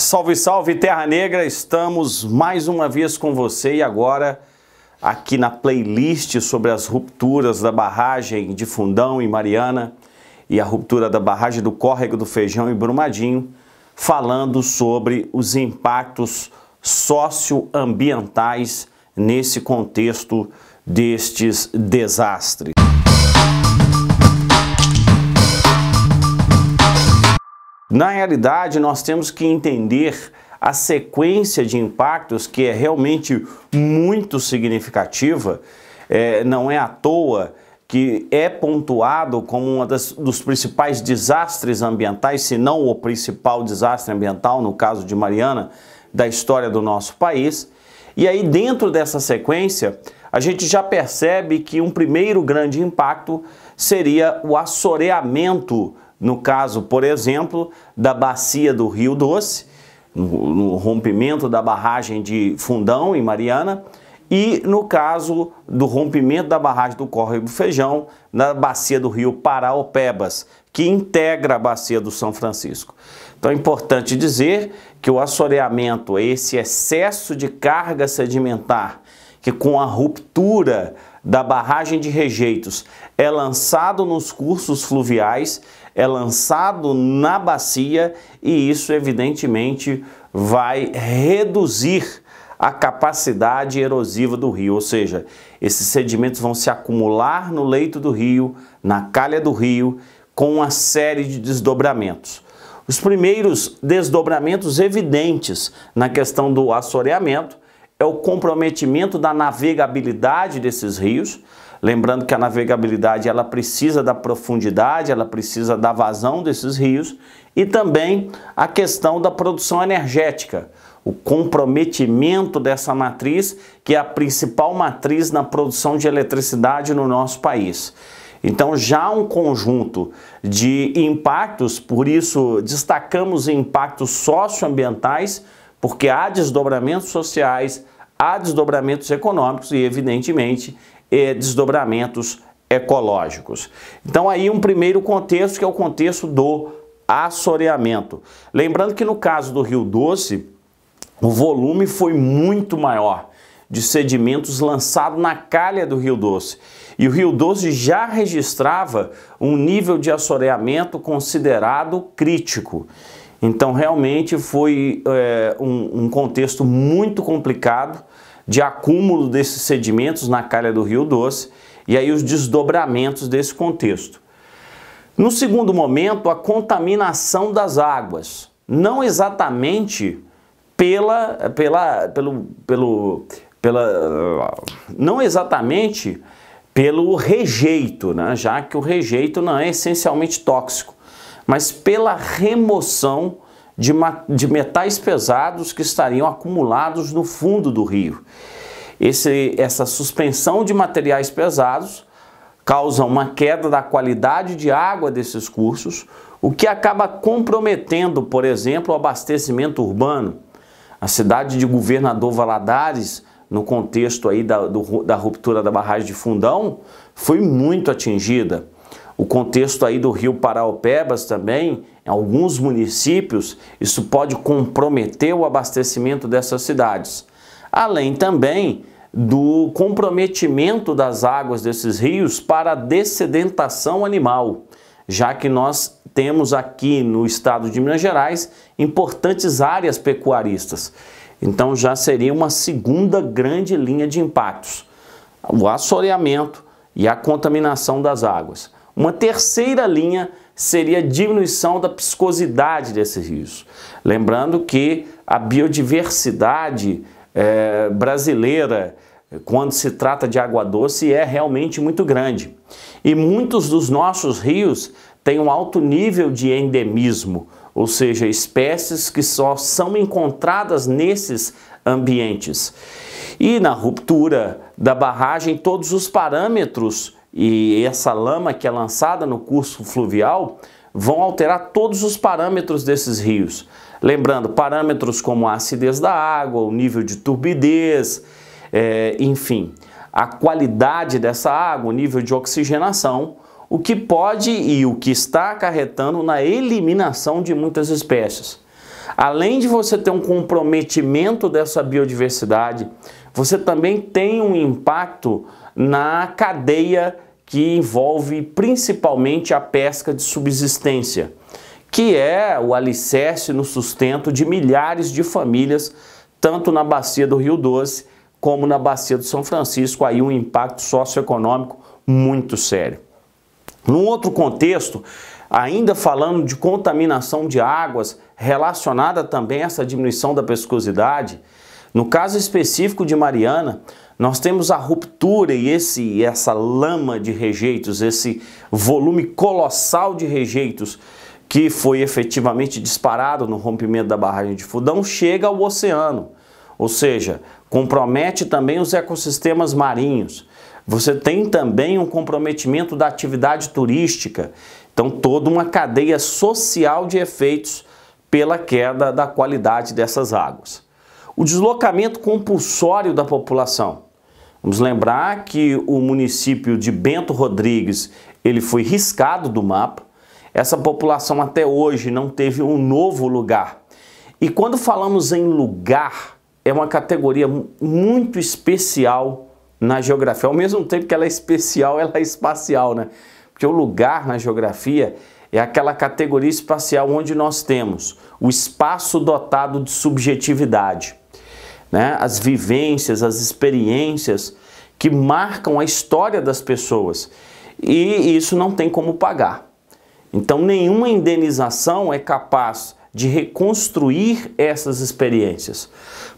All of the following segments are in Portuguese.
Salve, salve Terra Negra! Estamos mais uma vez com você e agora aqui na playlist sobre as rupturas da barragem de Fundão e Mariana e a ruptura da barragem do Córrego do Feijão e Brumadinho, falando sobre os impactos socioambientais nesse contexto destes desastres. Na realidade, nós temos que entender a sequência de impactos que é realmente muito significativa, é, não é à toa que é pontuado como um dos principais desastres ambientais, se não o principal desastre ambiental, no caso de Mariana, da história do nosso país. E aí, dentro dessa sequência, a gente já percebe que um primeiro grande impacto seria o assoreamento no caso, por exemplo, da bacia do Rio Doce, no rompimento da barragem de Fundão, em Mariana, e no caso do rompimento da barragem do Córrego do Feijão, na bacia do rio Paraopebas, que integra a bacia do São Francisco. Então é importante dizer que o assoreamento esse excesso de carga sedimentar que com a ruptura da barragem de rejeitos é lançado nos cursos fluviais, é lançado na bacia e isso, evidentemente, vai reduzir a capacidade erosiva do rio, ou seja, esses sedimentos vão se acumular no leito do rio, na calha do rio, com uma série de desdobramentos. Os primeiros desdobramentos evidentes na questão do assoreamento é o comprometimento da navegabilidade desses rios. Lembrando que a navegabilidade ela precisa da profundidade, ela precisa da vazão desses rios e também a questão da produção energética, o comprometimento dessa matriz, que é a principal matriz na produção de eletricidade no nosso país. Então, já um conjunto de impactos, por isso destacamos impactos socioambientais porque há desdobramentos sociais, há desdobramentos econômicos e, evidentemente, é desdobramentos ecológicos. Então, aí um primeiro contexto que é o contexto do assoreamento. Lembrando que no caso do Rio Doce, o volume foi muito maior de sedimentos lançado na calha do Rio Doce. E o Rio Doce já registrava um nível de assoreamento considerado crítico. Então, realmente foi é, um, um, contexto muito complicado de acúmulo desses sedimentos na calha do Rio Doce e aí os desdobramentos desse contexto. No segundo momento, a contaminação das águas, não exatamente pela, pela, pelo, pelo, pela, não exatamente pelo rejeito, né? já que o rejeito não é essencialmente tóxico, mas pela remoção de, de metais pesados que estariam acumulados no fundo do rio. Esse, essa suspensão de materiais pesados causa uma queda da qualidade de água desses cursos, o que acaba comprometendo, por exemplo, o abastecimento urbano. A cidade de Governador Valadares, no contexto aí da, do, da ruptura da barragem de Fundão, foi muito atingida. O contexto aí do Rio Paraopebas também, em alguns municípios, isso pode comprometer o abastecimento dessas cidades. Além também do comprometimento das águas desses rios para a dessedentação animal, já que nós temos aqui no estado de Minas Gerais importantes áreas pecuaristas. Então já seria uma segunda grande linha de impactos: o assoreamento e a contaminação das águas. Uma terceira linha seria a diminuição da psicosidade desses rios. Lembrando que a biodiversidade é, brasileira, quando se trata de água doce, é realmente muito grande. E muitos dos nossos rios têm um alto nível de endemismo, ou seja, espécies que só são encontradas nesses ambientes. E na ruptura da barragem, todos os parâmetros e essa lama que é lançada no curso fluvial vão alterar todos os parâmetros desses rios. Lembrando, parâmetros como a acidez da água, o nível de turbidez, é, enfim, a qualidade dessa água, o nível de oxigenação, o que pode e o que está acarretando na eliminação de muitas espécies. Além de você ter um comprometimento dessa biodiversidade, você também tem um impacto na cadeia que envolve principalmente a pesca de subsistência, que é o alicerce no sustento de milhares de famílias, tanto na bacia do Rio Doce como na bacia do São Francisco, aí um impacto socioeconômico muito sério. Num outro contexto, ainda falando de contaminação de águas relacionada também a essa diminuição da pescosidade, no caso específico de Mariana, nós temos a ruptura e esse essa lama de rejeitos, esse volume colossal de rejeitos que foi efetivamente disparado no rompimento da barragem de Fudão chega ao oceano, ou seja, compromete também os ecossistemas marinhos. Você tem também um comprometimento da atividade turística, então toda uma cadeia social de efeitos pela queda da qualidade dessas águas. O deslocamento compulsório da população. Vamos lembrar que o município de Bento Rodrigues, ele foi riscado do mapa. Essa população até hoje não teve um novo lugar. E quando falamos em lugar, é uma categoria muito especial na geografia. Ao mesmo tempo que ela é especial, ela é espacial, né? Porque o lugar na geografia é aquela categoria espacial onde nós temos o espaço dotado de subjetividade né? as vivências, as experiências que marcam a história das pessoas. E isso não tem como pagar. Então, nenhuma indenização é capaz de reconstruir essas experiências.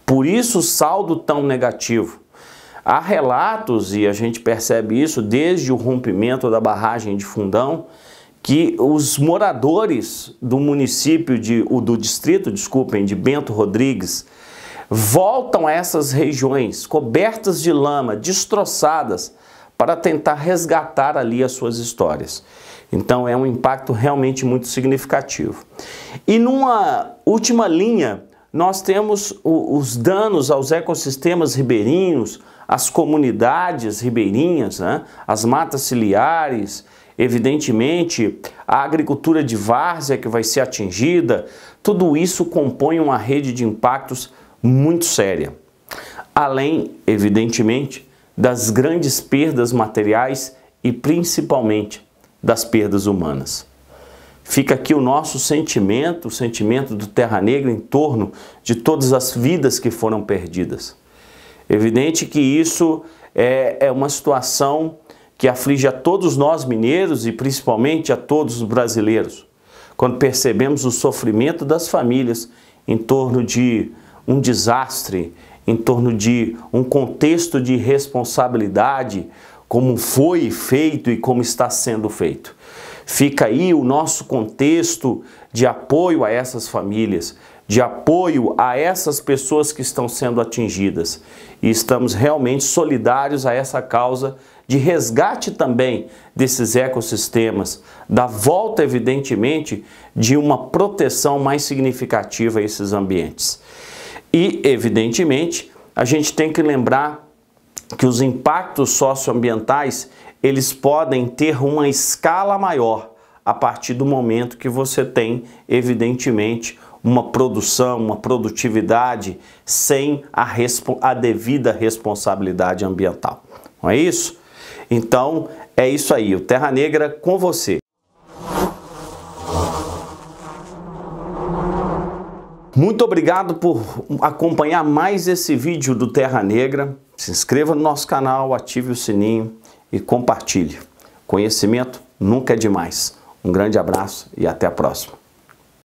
Por isso, o saldo tão negativo. Há relatos, e a gente percebe isso desde o rompimento da barragem de Fundão, que os moradores do município de, do distrito, desculpem, de Bento Rodrigues, voltam a essas regiões cobertas de lama, destroçadas, para tentar resgatar ali as suas histórias. Então é um impacto realmente muito significativo. E numa última linha, nós temos os danos aos ecossistemas ribeirinhos, às comunidades ribeirinhas, né? as matas ciliares, evidentemente a agricultura de várzea que vai ser atingida, tudo isso compõe uma rede de impactos muito séria. Além, evidentemente, das grandes perdas materiais e principalmente das perdas humanas. Fica aqui o nosso sentimento, o sentimento do Terra Negra em torno de todas as vidas que foram perdidas. Evidente que isso é, é uma situação que aflige a todos nós mineiros e principalmente a todos os brasileiros, quando percebemos o sofrimento das famílias em torno de um desastre, em torno de um contexto de responsabilidade, como foi feito e como está sendo feito. Fica aí o nosso contexto de apoio a essas famílias, de apoio a essas pessoas que estão sendo atingidas. E estamos realmente solidários a essa causa de resgate também desses ecossistemas, da volta, evidentemente, de uma proteção mais significativa a esses ambientes. E, evidentemente, a gente tem que lembrar que os impactos socioambientais, eles podem ter uma escala maior a partir do momento que você tem, evidentemente, uma produção, uma produtividade sem a, a devida responsabilidade ambiental. Não é isso? Então, é isso aí, o Terra Negra com você. Muito obrigado por acompanhar mais esse vídeo do Terra Negra. Se inscreva no nosso canal, ative o sininho e compartilhe. Conhecimento nunca é demais. Um grande abraço e até a próxima.